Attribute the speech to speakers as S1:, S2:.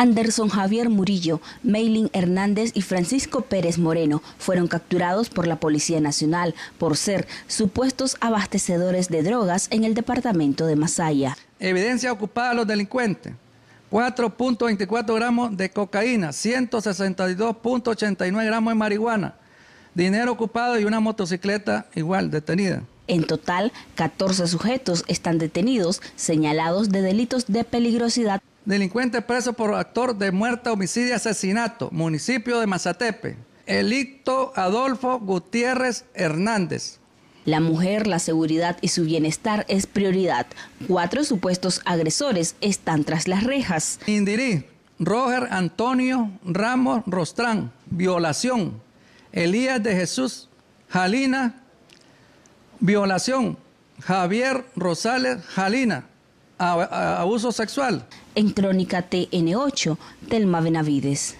S1: Anderson Javier Murillo, Meilin Hernández y Francisco Pérez Moreno fueron capturados por la Policía Nacional por ser supuestos abastecedores de drogas en el departamento de Masaya.
S2: Evidencia ocupada a los delincuentes. 4.24 gramos de cocaína, 162.89 gramos de marihuana, dinero ocupado y una motocicleta igual detenida.
S1: En total, 14 sujetos están detenidos, señalados de delitos de peligrosidad
S2: Delincuente preso por actor de muerte, homicidio, asesinato. Municipio de
S1: Mazatepe. Elicto Adolfo Gutiérrez Hernández. La mujer, la seguridad y su bienestar es prioridad. Cuatro supuestos agresores están tras las
S2: rejas. Indirí, Roger Antonio Ramos Rostrán, violación. Elías de Jesús Jalina, violación. Javier Rosales Jalina, abuso sexual. En Crónica TN8, Telma Benavides.